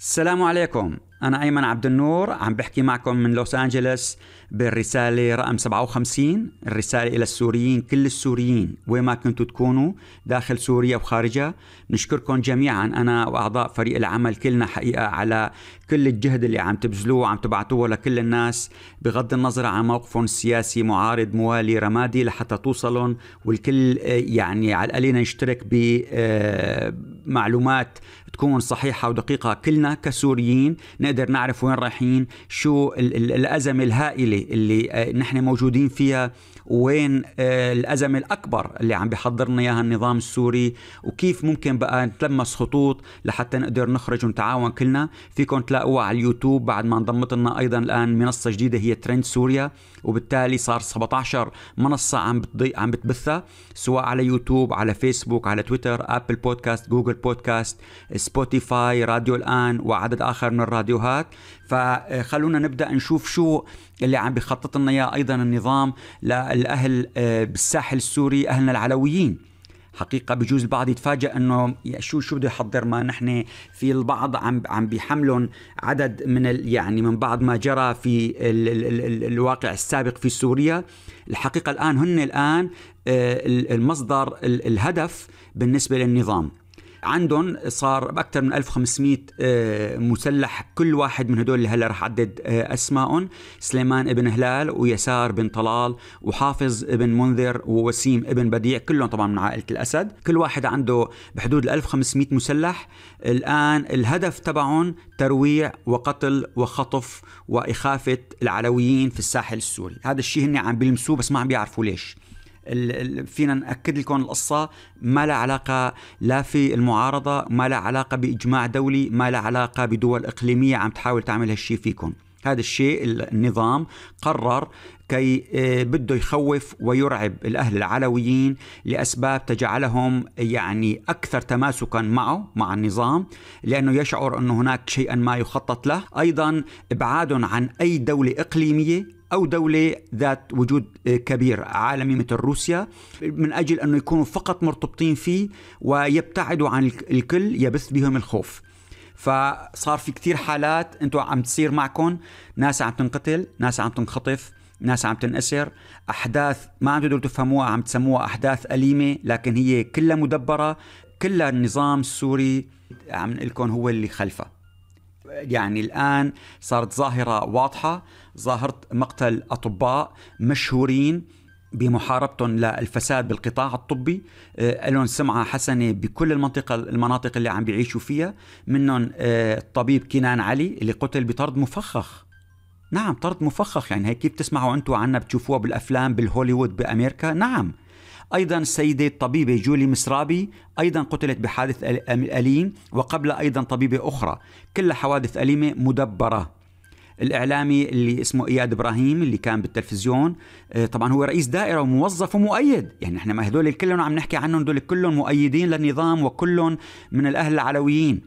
السلام عليكم أنا أيمن عبد النور عم بحكي معكم من لوس أنجلوس بالرسالة رقم 57 الرسالة إلى السوريين كل السوريين وين ما كنتوا تكونوا داخل سوريا وخارجها نشكركم جميعا أنا وأعضاء فريق العمل كلنا حقيقة على كل الجهد اللي عم تبذلوه وعم تبعتوه لكل الناس بغض النظر عن موقفهم السياسي معارض موالي رمادي لحتى توصلهم والكل آه، يعني على القليل نشترك بمعلومات آه، تكون صحيحة ودقيقة كلنا كسوريين نقدر نقدر نعرف وين رايحين شو الأزمة الهائلة اللي آه، نحن موجودين فيها وين آه، الأزمة الأكبر اللي عم بيحضرنا إياها النظام السوري وكيف ممكن بقى نتلمس خطوط لحتى نقدر نخرج ونتعاون كلنا فيكم تلاقوها على اليوتيوب بعد ما انضمت لنا أيضا الآن منصة جديدة هي ترند سوريا وبالتالي صار 17 منصة عم بتضي... عم بتبثها سواء على يوتيوب على فيسبوك على تويتر أبل بودكاست جوجل بودكاست سبوتيفاي راديو الآن وعدد آخر من الراديوهات فخلونا نبدا نشوف شو اللي عم بيخطط لنا اياه ايضا النظام للاهل آه، بالساحل السوري اهلنا العلويين حقيقة بجوز البعض يتفاجأ انه شو شو بده يحضر ما نحن في البعض عم عم بيحملهم عدد من ال يعني من بعض ما جرى في ال ال ال ال الواقع السابق في سوريا، الحقيقة الآن هن الآن آه، المصدر الهدف بالنسبة للنظام. عندهم صار اكثر من 1500 آه، مسلح كل واحد من هدول اللي هلا رح عدد آه، اسمائهم سليمان ابن هلال ويسار بن طلال وحافظ ابن منذر ووسيم ابن بديع كلهم طبعا من عائله الاسد كل واحد عنده بحدود 1500 مسلح الان الهدف تبعهم ترويع وقتل وخطف واخافه العلويين في الساحل السوري هذا الشيء هن عم بيلمسوه بس ما عم بيعرفوا ليش فينا ناكد لكم القصه ما لها علاقه لا في المعارضه ما لها علاقه باجماع دولي ما لها علاقه بدول اقليميه عم تحاول تعمل هالشيء فيكم هذا الشيء النظام قرر كي آه، بده يخوف ويرعب الأهل العلويين لأسباب تجعلهم يعني أكثر تماسكا معه مع النظام لأنه يشعر انه هناك شيئا ما يخطط له أيضا إبعاد عن أي دولة إقليمية أو دولة ذات وجود آه، كبير عالمي مثل روسيا من أجل أنه يكونوا فقط مرتبطين فيه ويبتعدوا عن الكل يبث بهم الخوف فصار في كثير حالات انتم عم تصير معكم ناس عم تنقتل ناس عم تنخطف ناس عم تنأسر أحداث ما عم تقدروا تفهموها عم تسموها أحداث أليمة لكن هي كلها مدبرة كلها النظام السوري عم نقول لكم هو اللي خلفها يعني الآن صارت ظاهرة واضحة ظاهرة مقتل أطباء مشهورين بمحاربتهم للفساد بالقطاع الطبي آه، لهم سمعة حسنة بكل المنطقة المناطق اللي عم بيعيشوا فيها منهم آه، الطبيب كنان علي اللي قتل بطرد مفخخ نعم طرد مفخخ يعني هيك كيف تسمعوا انتم عنا بتشوفوها بالافلام بالهوليوود بامريكا نعم أيضا السيدة الطبيبة جولي مصرابي أيضا قتلت بحادث أليم وقبل أيضا طبيبة أخرى كلها حوادث أليمة مدبرة الاعلامي اللي اسمه اياد ابراهيم اللي كان بالتلفزيون آه، طبعا هو رئيس دائره وموظف ومؤيد يعني احنا ما هدول كلهم عم نحكي عنهم هدول كلهم مؤيدين للنظام وكلهم من الاهل العلويين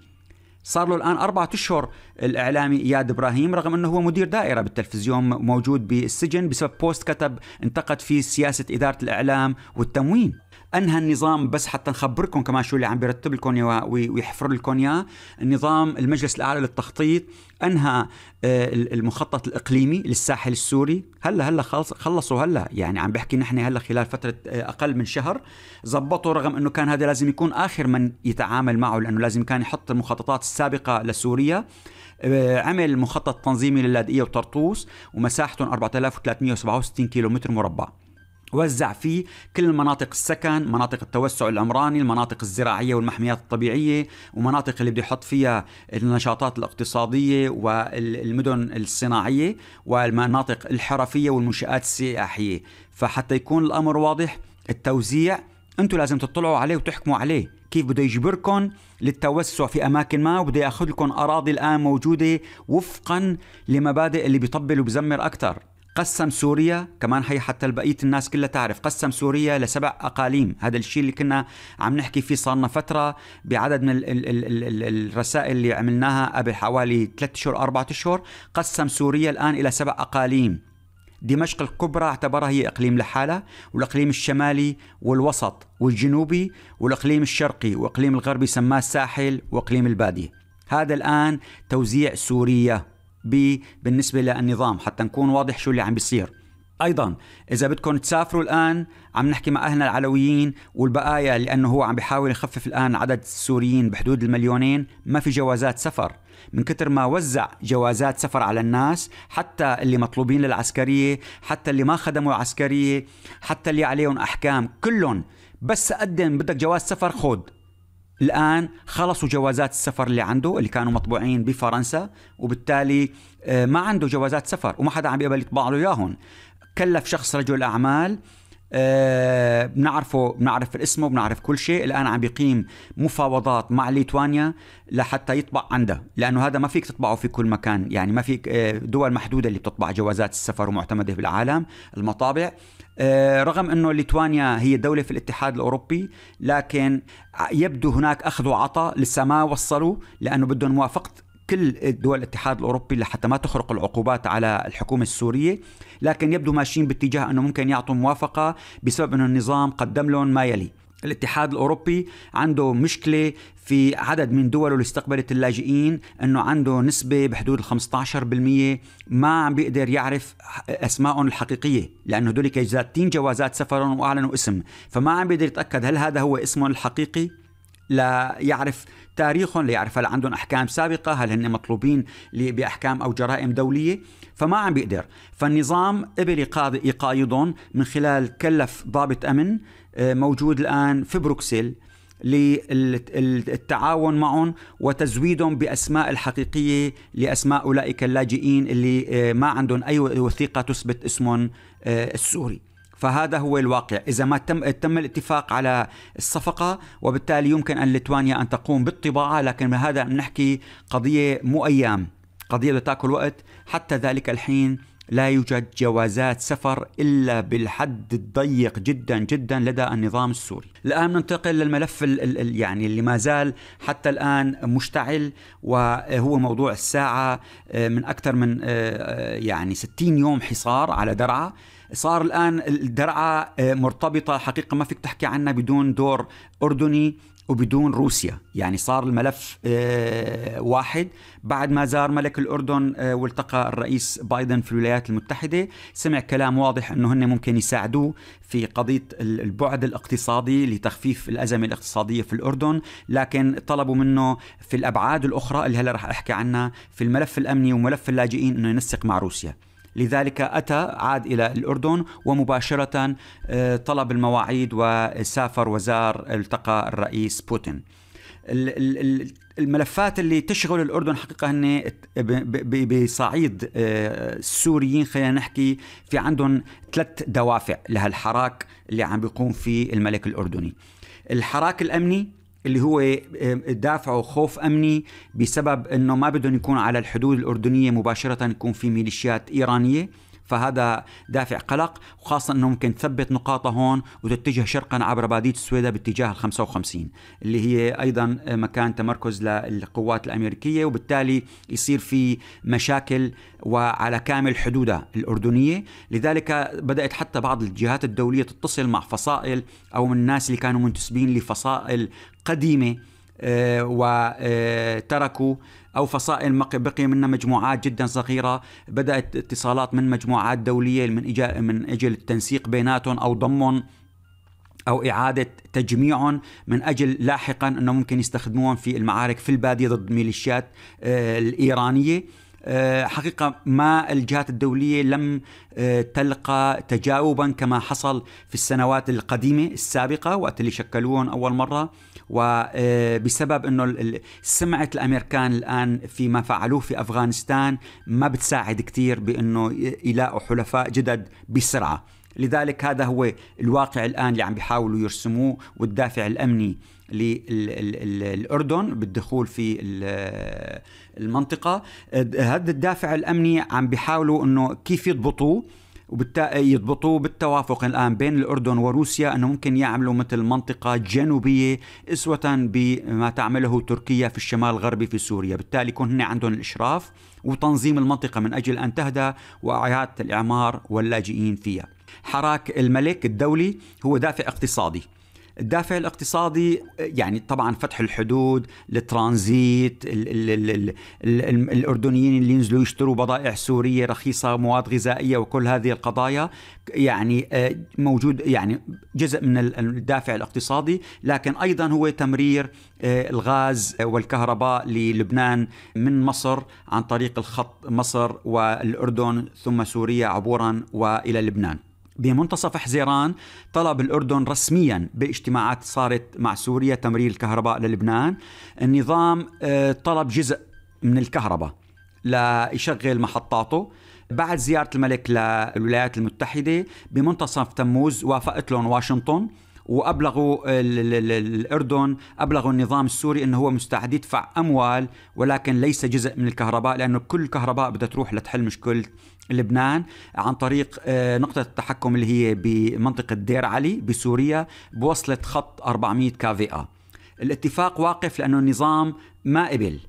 صار له الان أربعة اشهر الاعلامي اياد ابراهيم رغم انه هو مدير دائره بالتلفزيون موجود بالسجن بسبب بوست كتب انتقد فيه سياسه اداره الاعلام والتموين انهى النظام بس حتى نخبركم كمان شو اللي عم بيرتب لكم ويحفر لكم اياه النظام المجلس الاعلى للتخطيط انهى آه، المخطط الاقليمي للساحل السوري هلا هلا خلص خلصوا هلا يعني عم بحكي نحن هلا خلال فتره آه، اقل من شهر زبطوا رغم انه كان هذا لازم يكون اخر من يتعامل معه لانه لازم كان يحط المخططات السابقه لسوريا آه، عمل مخطط تنظيمي للاذقيه وطرطوس ومساحته 4367 كيلومتر مربع وزع فيه كل مناطق السكن، مناطق التوسع العمراني، المناطق الزراعيه والمحميات الطبيعيه، ومناطق اللي بده يحط فيها النشاطات الاقتصاديه والمدن الصناعيه والمناطق الحرفيه والمنشات السياحيه، فحتى يكون الامر واضح التوزيع انتم لازم تطلعوا عليه وتحكموا عليه كيف بده يجبركم للتوسع في اماكن ما وبده ياخذ لكم اراضي الان موجوده وفقا لمبادئ اللي بيطبل وبزمر اكثر قسم سوريا كمان هي حتى بقيه الناس كلها تعرف قسم سوريا لسبع اقاليم هذا الشيء اللي كنا عم نحكي فيه صارنا فتره بعدد من الرسائل اللي عملناها قبل حوالي ثلاثة اشهر أربعة اشهر قسم سوريا الان الى سبع اقاليم دمشق الكبرى اعتبرها هي اقليم لحالها والاقليم الشمالي والوسط والجنوبي والاقليم الشرقي واقليم الغربي سماه الساحل واقليم الباديه هذا الان توزيع سوريا بالنسبة للنظام حتى نكون واضح شو اللي عم بيصير ايضا اذا بدكم تسافروا الان عم نحكي مع اهلنا العلويين والبقايا لانه هو عم بيحاول يخفف الان عدد السوريين بحدود المليونين ما في جوازات سفر من كتر ما وزع جوازات سفر على الناس حتى اللي مطلوبين للعسكريه حتى اللي ما خدموا العسكريه حتى اللي عليهم احكام كلهم بس قدم بدك جواز سفر خود الان خلصوا جوازات السفر اللي عنده اللي كانوا مطبوعين بفرنسا وبالتالي آه، ما عنده جوازات سفر وما حدا عم يقبل يطبع له اياهم كلف شخص رجل اعمال أه بنعرفه بنعرف اسمه بنعرف كل شيء الان عم بيقيم مفاوضات مع ليتوانيا لحتى يطبع عنده لانه هذا ما فيك تطبعه في كل مكان يعني ما فيك آه، دول محدوده اللي بتطبع جوازات السفر ومعتمده بالعالم المطابع آه، رغم انه ليتوانيا هي دوله في الاتحاد الاوروبي لكن يبدو هناك اخذ وعطاء لسه ما وصلوا لانه بدهم موافقه كل دول الاتحاد الاوروبي لحتى ما تخرق العقوبات على الحكومه السوريه، لكن يبدو ماشيين باتجاه انه ممكن يعطوا موافقه بسبب انه النظام قدم لهم ما يلي، الاتحاد الاوروبي عنده مشكله في عدد من دوله اللي استقبلت اللاجئين انه عنده نسبه بحدود ال 15% ما عم بيقدر يعرف اسمائهم الحقيقيه لانه هدول جازاتين جوازات سفر واعلنوا اسم فما عم بيقدر يتاكد هل هذا هو اسمهم الحقيقي ليعرف تاريخهم ليعرف هل عندهم احكام سابقه هل هن مطلوبين باحكام او جرائم دوليه فما عم بيقدر فالنظام قبل يقايضهم من خلال كلف ضابط امن موجود الان في بروكسل للتعاون معهم وتزويدهم باسماء الحقيقيه لاسماء اولئك اللاجئين اللي آه، ما عندهم اي وثيقه تثبت اسمهم آه، السوري. فهذا هو الواقع إذا ما تم, تم الاتفاق على الصفقة وبالتالي يمكن أن لتوانيا أن تقوم بالطباعة لكن هذا نحكي قضية مو أيام قضية تأكل وقت حتى ذلك الحين لا يوجد جوازات سفر إلا بالحد الضيق جدا جدا لدى النظام السوري الآن ننتقل للملف ال ال يعني اللي ما زال حتى الآن مشتعل وهو موضوع الساعة آه، من أكثر من آه، آه، يعني 60 يوم حصار على درعا صار الآن الدرعة مرتبطة حقيقة ما فيك تحكي عنها بدون دور أردني وبدون روسيا يعني صار الملف آه، واحد بعد ما زار ملك الأردن آه، والتقى الرئيس بايدن في الولايات المتحدة سمع كلام واضح أنه هن ممكن يساعدوه في قضية البعد الاقتصادي لتخفيف الأزمة الاقتصادية في الأردن لكن طلبوا منه في الأبعاد الأخرى اللي هلأ رح أحكي عنها في الملف الأمني وملف اللاجئين أنه ينسق مع روسيا لذلك أتى عاد إلى الأردن ومباشرة آه، طلب المواعيد وسافر وزار التقى الرئيس بوتين الملفات اللي تشغل الاردن حقيقه هن بصعيد آه، السوريين خلينا نحكي في عندهم ثلاث دوافع لهالحراك اللي عم بيقوم فيه الملك الاردني الحراك الامني اللي هو آه، دافعه خوف امني بسبب انه ما بدهم يكون على الحدود الاردنيه مباشره يكون في ميليشيات ايرانيه فهذا دافع قلق وخاصة أنه ممكن تثبت نقاطها هون وتتجه شرقا عبر بادية السويدة باتجاه ال 55 اللي هي أيضا مكان تمركز للقوات الأمريكية وبالتالي يصير في مشاكل وعلى كامل حدودها الأردنية لذلك بدأت حتى بعض الجهات الدولية تتصل مع فصائل أو من الناس اللي كانوا منتسبين لفصائل قديمة آه، وتركوا أو فصائل بقي منا مجموعات جدا صغيرة بدأت اتصالات من مجموعات دولية من أجل, من أجل التنسيق بيناتهم أو ضمهم او اعاده تجميعهم من اجل لاحقا انه ممكن يستخدموهم في المعارك في الباديه ضد ميليشيات آه، الايرانيه آه، حقيقه ما الجهات الدوليه لم آه، تلقى تجاوبا كما حصل في السنوات القديمه السابقه وقت اللي شكلوهم اول مره وبسبب آه، انه سمعه الامريكان الان فيما فعلوه في افغانستان ما بتساعد كثير بانه يلاقوا حلفاء جدد بسرعه لذلك هذا هو الواقع الان اللي عم بيحاولوا يرسموه والدافع الامني للأردن بالدخول في المنطقة هذا الدافع الأمني عم بيحاولوا أنه كيف يضبطوه وبالتالي آه، يضبطوا بالتوافق الان بين الاردن وروسيا انه ممكن يعملوا مثل منطقه جنوبيه اسوه بما تعمله تركيا في الشمال الغربي في سوريا، بالتالي يكون هن عندهم الاشراف وتنظيم المنطقه من اجل ان تهدى واعاده الاعمار واللاجئين فيها. حراك الملك الدولي هو دافع اقتصادي الدافع الاقتصادي يعني طبعا فتح الحدود الترانزيت الاردنيين اللي ينزلوا يشتروا بضائع سوريه رخيصه مواد غذائيه وكل هذه القضايا يعني آه، موجود يعني جزء من الدافع الاقتصادي لكن ايضا هو تمرير آه، الغاز والكهرباء للبنان من مصر عن طريق الخط مصر والاردن ثم سوريا عبورا والى لبنان بمنتصف حزيران طلب الأردن رسميا باجتماعات صارت مع سوريا تمرير الكهرباء للبنان النظام آه، طلب جزء من الكهرباء ليشغل محطاته بعد زيارة الملك للولايات المتحدة بمنتصف تموز وافقت لهم واشنطن وابلغوا آه، الاردن ابلغوا النظام السوري انه هو مستعد يدفع اموال ولكن ليس جزء من الكهرباء لانه كل الكهرباء بدها تروح لتحل مشكله لبنان عن طريق آه، نقطة التحكم اللي هي بمنطقة دير علي بسوريا بوصلة خط 400 كافئة الاتفاق واقف لأنه النظام ما قبل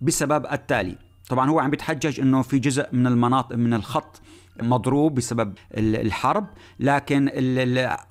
بسبب التالي طبعا هو عم بيتحجج انه في جزء من المناطق من الخط مضروب بسبب الحرب لكن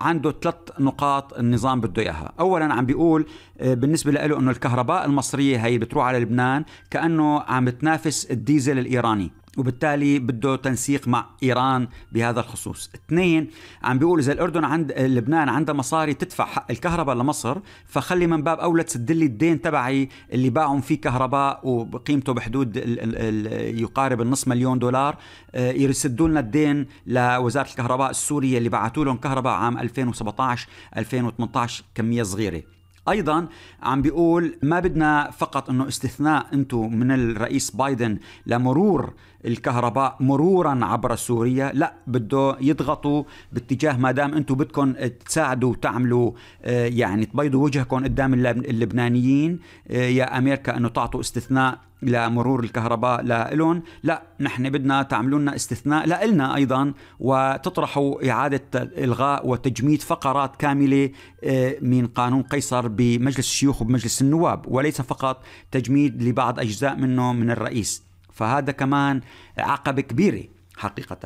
عنده ثلاث نقاط النظام بده اياها اولا عم بيقول آه، بالنسبه له انه الكهرباء المصريه هي بتروح على لبنان كانه عم تنافس الديزل الايراني وبالتالي بده تنسيق مع ايران بهذا الخصوص. اثنين عم بيقول اذا الاردن عند لبنان عندها مصاري تدفع حق الكهرباء لمصر فخلي من باب اولى تسد لي الدين تبعي اللي باعهم فيه كهرباء وقيمته بحدود الـ الـ الـ يقارب النص مليون دولار آه، يسدوا لنا الدين لوزاره الكهرباء السوريه اللي بعثوا لهم كهرباء عام 2017 2018 كميه صغيره. ايضا عم بيقول ما بدنا فقط انه استثناء انتم من الرئيس بايدن لمرور الكهرباء مرورا عبر سوريا لا بده يضغطوا باتجاه ما دام انتم بدكم تساعدوا وتعملوا آه، يعني تبيضوا وجهكم قدام اللبنانيين آه، يا امريكا انه تعطوا استثناء لمرور الكهرباء لإلهم لا نحن بدنا تعملوا لنا استثناء لإلنا أيضا وتطرحوا إعادة إلغاء وتجميد فقرات كاملة آه، من قانون قيصر بمجلس الشيوخ وبمجلس النواب وليس فقط تجميد لبعض أجزاء منه من الرئيس فهذا كمان عقبة كبيرة حقيقة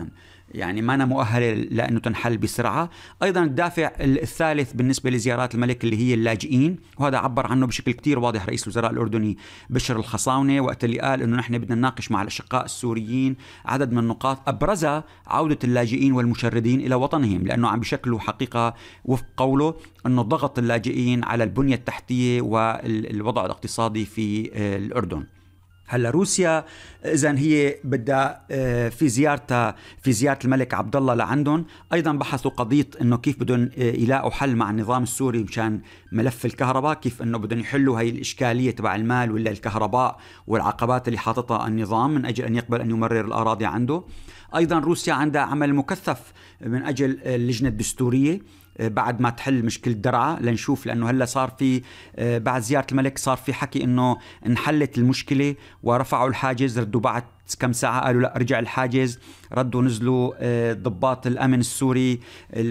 يعني ما أنا مؤهلة لأنه تنحل بسرعة أيضا الدافع الثالث بالنسبة لزيارات الملك اللي هي اللاجئين وهذا عبر عنه بشكل كتير واضح رئيس الوزراء الأردني بشر الخصاونة وقت اللي قال أنه نحن بدنا نناقش مع الأشقاء السوريين عدد من النقاط أبرزها عودة اللاجئين والمشردين إلى وطنهم لأنه عم بشكله حقيقة وفق قوله أنه ضغط اللاجئين على البنية التحتية والوضع الاقتصادي في الأردن هلا روسيا اذا هي بدها آه، في زيارتها في زياره الملك عبد الله لعندهم ايضا بحثوا قضيه انه كيف بدهم آه، يلاقوا حل مع النظام السوري مشان ملف الكهرباء كيف انه بدهم يحلوا هي الاشكاليه تبع المال ولا الكهرباء والعقبات اللي حاططها النظام من اجل ان يقبل ان يمرر الاراضي عنده ايضا روسيا عندها عمل مكثف من اجل آه، اللجنه الدستوريه آه، بعد ما تحل مشكله درعا لنشوف لانه هلا صار في آه، بعد زياره الملك صار في حكي انه انحلت المشكله ورفعوا الحاجز ردوا بعد كم ساعة قالوا لا رجع الحاجز ردوا نزلوا آه، ضباط الأمن السوري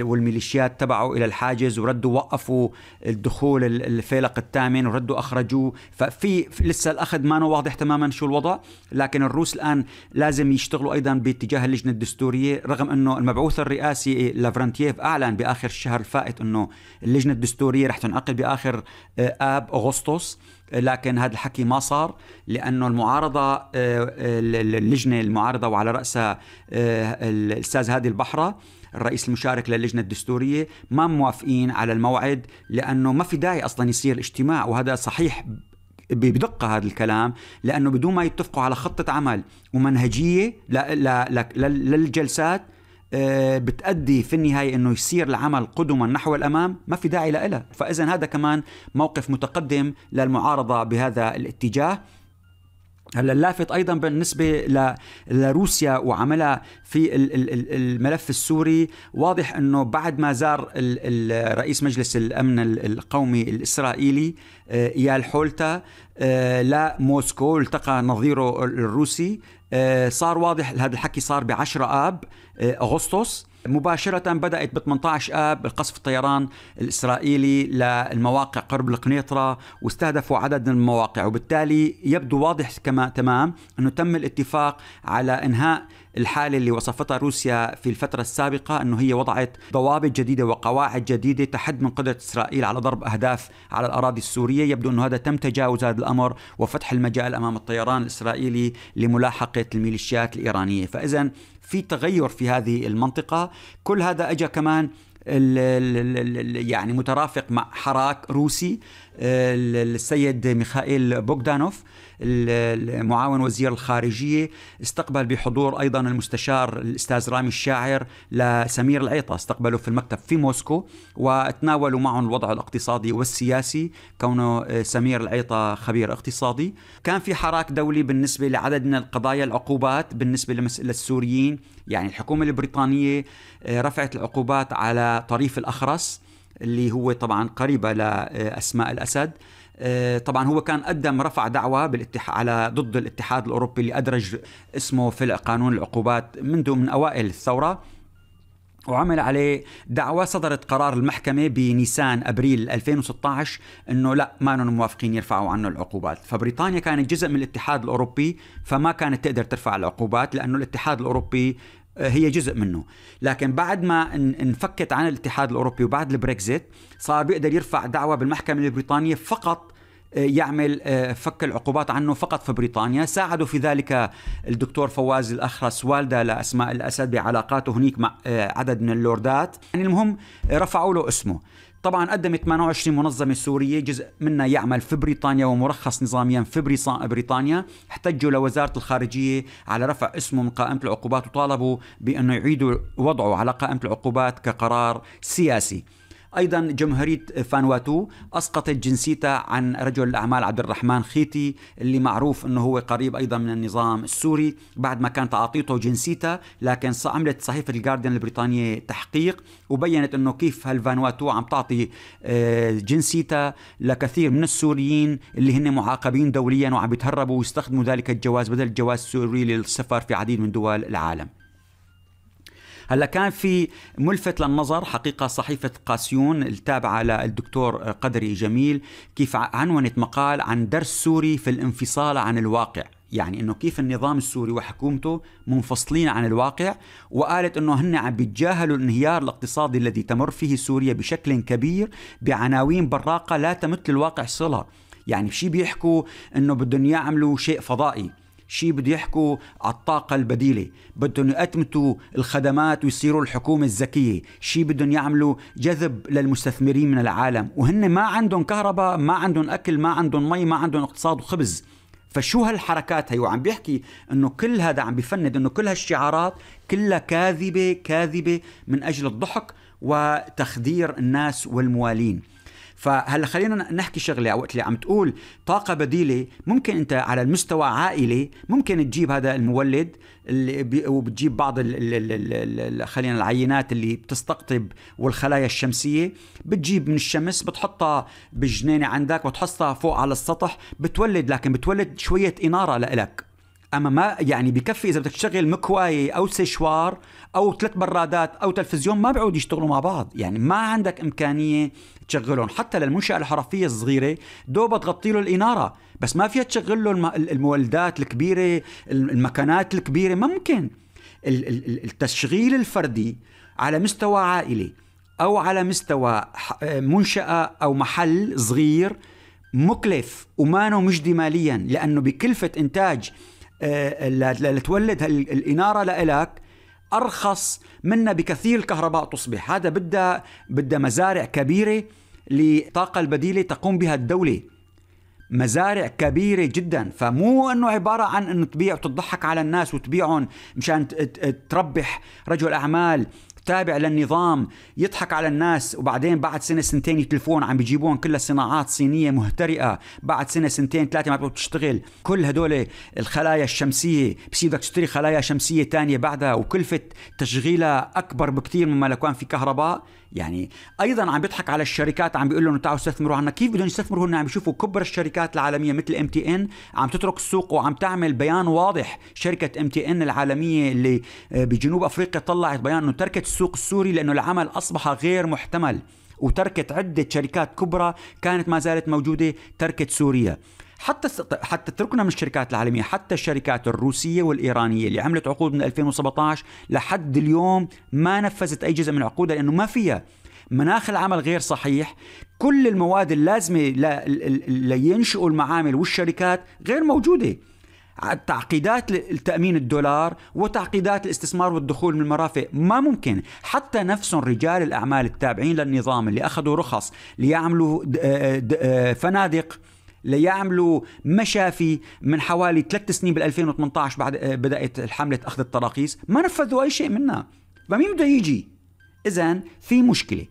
والميليشيات تبعه إلى الحاجز وردوا وقفوا الدخول الفيلق الثامن وردوا أخرجوه ففي لسه الأخذ ما واضح تماما شو الوضع لكن الروس الآن لازم يشتغلوا أيضا باتجاه اللجنة الدستورية رغم أنه المبعوث الرئاسي لافرانتييف أعلن بآخر الشهر الفائت أنه اللجنة الدستورية رح تنعقد بآخر آه، آب أغسطس لكن هذا الحكي ما صار لانه المعارضه آه، آه، اللجنه المعارضه وعلى راسها آه، الاستاذ هادي البحره الرئيس المشارك للجنة الدستورية ما موافقين على الموعد لأنه ما في داعي أصلا يصير اجتماع وهذا صحيح بدقة هذا الكلام لأنه بدون ما يتفقوا على خطة عمل ومنهجية للجلسات آه، بتأدي في النهاية أنه يصير العمل قدما نحو الأمام ما في داعي لها فإذا هذا كمان موقف متقدم للمعارضة بهذا الاتجاه هلا اللافت ايضا بالنسبه لروسيا وعملها في الملف السوري واضح انه بعد ما زار رئيس مجلس الامن القومي الاسرائيلي آه، ايال حولتا آه، لموسكو التقى نظيره الروسي آه، صار واضح هذا الحكي صار ب 10 اب اغسطس مباشرة بدأت ب 18 آب القصف الطيران الإسرائيلي للمواقع قرب القنيطرة واستهدفوا عدد من المواقع وبالتالي يبدو واضح كما تمام أنه تم الاتفاق على إنهاء الحاله اللي وصفتها روسيا في الفتره السابقه انه هي وضعت ضوابط جديده وقواعد جديده تحد من قدره اسرائيل على ضرب اهداف على الاراضي السوريه يبدو انه هذا تم تجاوز هذا الامر وفتح المجال امام الطيران الاسرائيلي لملاحقه الميليشيات الايرانيه فاذا في تغير في هذه المنطقه كل هذا اجى كمان يعني مترافق مع حراك روسي السيد ميخائيل بوغدانوف المعاون وزير الخارجية استقبل بحضور أيضا المستشار الأستاذ رامي الشاعر لسمير العيطة استقبله في المكتب في موسكو وتناولوا معهم الوضع الاقتصادي والسياسي كونه سمير العيطة خبير اقتصادي كان في حراك دولي بالنسبة لعدد من القضايا العقوبات بالنسبة للسوريين يعني الحكومة البريطانية آه، رفعت العقوبات على طريف الأخرس اللي هو طبعا قريبة لأسماء الأسد آه، طبعا هو كان قدم رفع دعوى بالاتح... على ضد الاتحاد الأوروبي اللي أدرج اسمه في قانون العقوبات منذ من أوائل الثورة وعمل عليه دعوة صدرت قرار المحكمة بنيسان أبريل 2016 أنه لا ما موافقين يرفعوا عنه العقوبات فبريطانيا كانت جزء من الاتحاد الأوروبي فما كانت تقدر ترفع العقوبات لأنه الاتحاد الأوروبي آه، هي جزء منه لكن بعد ما انفكت عن الاتحاد الأوروبي وبعد البريكزيت صار بيقدر يرفع دعوة بالمحكمة البريطانية فقط يعمل آه، فك العقوبات عنه فقط في بريطانيا ساعدوا في ذلك الدكتور فواز الأخرس والدة لأسماء الأسد بعلاقاته هناك مع آه، عدد من اللوردات يعني المهم آه، رفعوا له اسمه طبعا قدمت 28 منظمة سورية جزء منها يعمل في بريطانيا ومرخص نظاميا في بريطانيا احتجوا لوزارة الخارجية على رفع اسمه من قائمة العقوبات وطالبوا بأنه يعيدوا وضعه على قائمة العقوبات كقرار سياسي أيضا جمهورية فانواتو أسقطت جنسيتها عن رجل الأعمال عبد الرحمن خيتي اللي معروف أنه هو قريب أيضا من النظام السوري بعد ما كانت تعاطيته جنسيتها لكن عملت صحيفة الجارديان البريطانية تحقيق وبينت أنه كيف هالفانواتو عم تعطي آه، جنسيتها لكثير من السوريين اللي هن معاقبين دوليا وعم يتهربوا ويستخدموا ذلك الجواز بدل الجواز السوري للسفر في عديد من دول العالم هلا كان في ملفت للنظر حقيقه صحيفه قاسيون التابعه للدكتور قدري جميل كيف عنونت مقال عن درس سوري في الانفصال عن الواقع يعني انه كيف النظام السوري وحكومته منفصلين عن الواقع وقالت انه هن عم بيتجاهلوا الانهيار الاقتصادي الذي تمر فيه سوريا بشكل كبير بعناوين براقه لا تمت للواقع صله يعني شيء بيحكوا انه بدهم يعملوا شيء فضائي شيء بده يحكوا على الطاقة البديلة بدهم يأتمتوا الخدمات ويصيروا الحكومة الذكية شيء بدهم يعملوا جذب للمستثمرين من العالم وهن ما عندهم كهرباء ما عندهم أكل ما عندهم مي ما عندهم اقتصاد وخبز فشو هالحركات هي وعم بيحكي انه كل هذا عم بفند انه كل هالشعارات كلها كاذبه كاذبه من اجل الضحك وتخدير الناس والموالين فهلا خلينا نحكي شغله وقت اللي عم تقول طاقه بديله ممكن انت على المستوى عائلي ممكن تجيب هذا المولد اللي وبتجيب بعض خلينا العينات اللي بتستقطب والخلايا الشمسيه بتجيب من الشمس بتحطها بالجنينه عندك وتحطها فوق على السطح بتولد لكن بتولد شويه اناره لإلك اما ما يعني بكفي اذا بدك تشغل مكوايه او سشوار او ثلاث برادات او تلفزيون ما بيعودوا يشتغلوا مع بعض يعني ما عندك امكانيه تشغلهم حتى للمنشاه الحرفيه الصغيره دوبها تغطي له الاناره بس ما فيها تشغل له المولدات الكبيره المكانات الكبيره ما ممكن التشغيل الفردي على مستوى عائلي او على مستوى منشاه او محل صغير مكلف ومانه مجدي ماليا لانه بكلفه انتاج آه، لتولد الاناره لإلك ارخص منا بكثير الكهرباء تصبح هذا بدها بدها مزارع كبيره للطاقه البديله تقوم بها الدوله مزارع كبيرة جدا فمو انه عبارة عن انه تبيع وتضحك على الناس وتبيعهم مشان تربح رجل اعمال تابع للنظام يضحك على الناس وبعدين بعد سنه سنتين يتلفون عم بيجيبون كلها صناعات صينيه مهترئه بعد سنه سنتين ثلاثه ما بتقعد تشتغل كل هدول الخلايا الشمسيه بصير بدك تشتري خلايا شمسيه ثانيه بعدها وكلفه تشغيلها اكبر بكثير مما لو كان في كهرباء يعني ايضا عم بيضحك على الشركات عم بيقول لهم تعالوا استثمروا عنا كيف بدهم يستثمروا هن عم بيشوفوا كبرى الشركات العالميه مثل ام تي ان عم تترك السوق وعم تعمل بيان واضح شركه ام تي ان العالميه اللي آه، بجنوب افريقيا طلعت بيان انه تركت السوق السوري لانه العمل اصبح غير محتمل وتركت عدة شركات كبرى كانت ما زالت موجودة تركت سوريا حتى حتى تركنا من الشركات العالميه حتى الشركات الروسيه والايرانيه اللي عملت عقود من 2017 لحد اليوم ما نفذت اي جزء من عقودها لانه ما فيها مناخ العمل غير صحيح كل المواد اللازمه لينشئوا المعامل والشركات غير موجوده تعقيدات التأمين الدولار وتعقيدات الاستثمار والدخول من المرافق ما ممكن حتى نفس رجال الأعمال التابعين للنظام اللي أخذوا رخص ليعملوا آه، آه، فنادق ليعملوا مشافي من حوالي ثلاث سنين بال 2018 بعد آه، بدات حمله اخذ التراخيص ما نفذوا اي شيء منها فمين بده يجي اذا في مشكله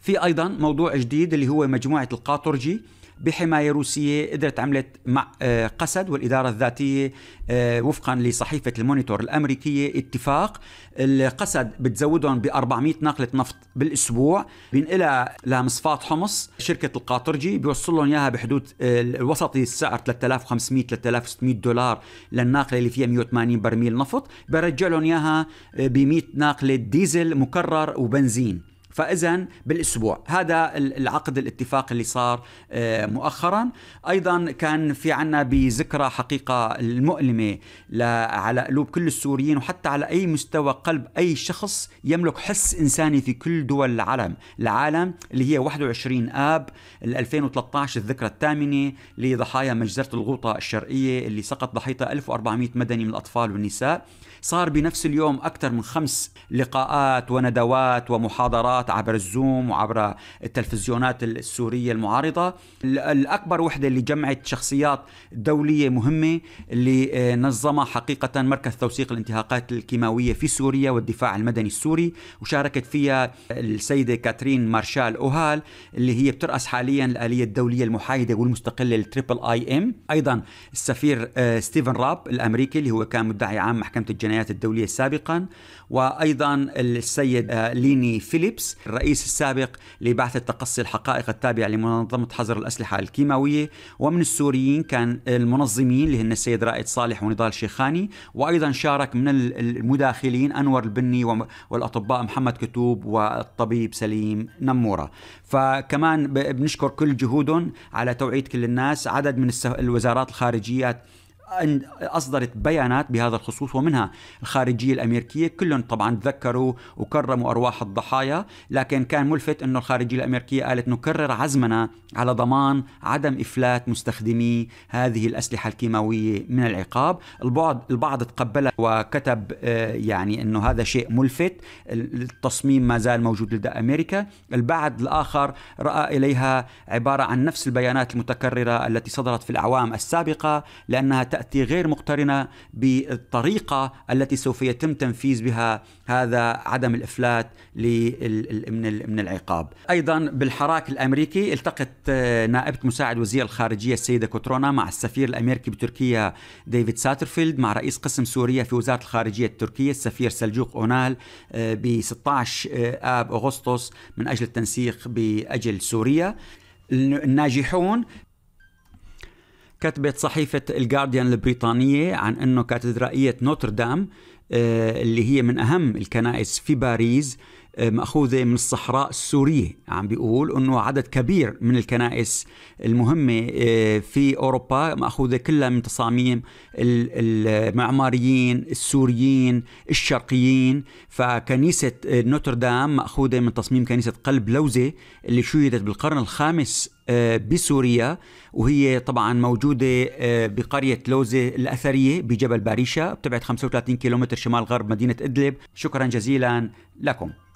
في ايضا موضوع جديد اللي هو مجموعه القاطرجي بحماية روسية قدرت عملت مع آه، قسد والإدارة الذاتية آه، وفقا لصحيفة المونيتور الأمريكية اتفاق القسد بتزودهم ب 400 ناقلة نفط بالأسبوع بينقلها لمصفات حمص شركة القاطرجي بيوصل لهم إياها بحدود آه، الوسطي السعر 3500 3600 دولار للناقلة اللي فيها 180 برميل نفط برجع لهم إياها ب 100 ناقلة ديزل مكرر وبنزين فاذا بالاسبوع هذا العقد الاتفاق اللي صار آه، مؤخرا ايضا كان في عنا بذكرى حقيقه المؤلمه على قلوب كل السوريين وحتى على اي مستوى قلب اي شخص يملك حس انساني في كل دول العالم العالم اللي هي 21 اب 2013 الذكرى الثامنه لضحايا مجزره الغوطه الشرقيه اللي سقط ضحيتها 1400 مدني من الاطفال والنساء صار بنفس اليوم أكثر من خمس لقاءات وندوات ومحاضرات عبر الزوم وعبر التلفزيونات السورية المعارضة الأكبر وحدة اللي جمعت شخصيات دولية مهمة اللي آه، نظمها حقيقة مركز توثيق الانتهاكات الكيماوية في سوريا والدفاع المدني السوري وشاركت فيها السيدة كاترين مارشال أوهال اللي هي بترأس حاليا الآلية الدولية المحايدة والمستقلة للتريبل آي إم أيضا السفير آه، ستيفن راب الأمريكي اللي هو كان مدعي عام محكمة الجنة الجنايات الدولية سابقا وأيضا السيد آه، ليني فيليبس الرئيس السابق لبعثة تقصي الحقائق التابعة لمنظمة حظر الأسلحة الكيماوية ومن السوريين كان المنظمين اللي هن السيد رائد صالح ونضال شيخاني وأيضا شارك من المداخلين أنور البني والأطباء محمد كتوب والطبيب سليم نمورة فكمان بنشكر كل جهودهم على توعية كل الناس عدد من الوزارات الخارجية أصدرت بيانات بهذا الخصوص ومنها الخارجية الأمريكية كلهم طبعا تذكروا وكرموا أرواح الضحايا لكن كان ملفت أنه الخارجية الأمريكية قالت نكرر عزمنا على ضمان عدم إفلات مستخدمي هذه الأسلحة الكيماوية من العقاب البعض البعض تقبلها وكتب آه، يعني أنه هذا شيء ملفت التصميم ما زال موجود لدى أمريكا البعض الآخر رأى إليها عبارة عن نفس البيانات المتكررة التي صدرت في الأعوام السابقة لأنها تأتي غير مقترنة بالطريقة التي سوف يتم تنفيذ بها هذا عدم الإفلات من العقاب أيضا بالحراك الأمريكي التقت آه، نائبة مساعد وزير الخارجية السيدة كوترونا مع السفير الأمريكي بتركيا ديفيد ساترفيلد مع رئيس قسم سوريا في وزارة الخارجية التركية السفير سلجوق أونال آه، ب 16 آه، آب أغسطس من أجل التنسيق بأجل سوريا الناجحون كتبت صحيفة الجارديان البريطانية عن أنه كاتدرائية نوتردام آه، اللي هي من أهم الكنائس في باريس آه، مأخوذة من الصحراء السورية عم بيقول أنه عدد كبير من الكنائس المهمة آه، في أوروبا مأخوذة كلها من تصاميم المعماريين السوريين الشرقيين فكنيسة آه، نوتردام مأخوذة من تصميم كنيسة قلب لوزة اللي شيدت بالقرن الخامس بسوريا وهي طبعا موجودة بقرية لوزة الأثرية بجبل باريشا بتبعد 35 كيلومتر شمال غرب مدينة إدلب شكرا جزيلا لكم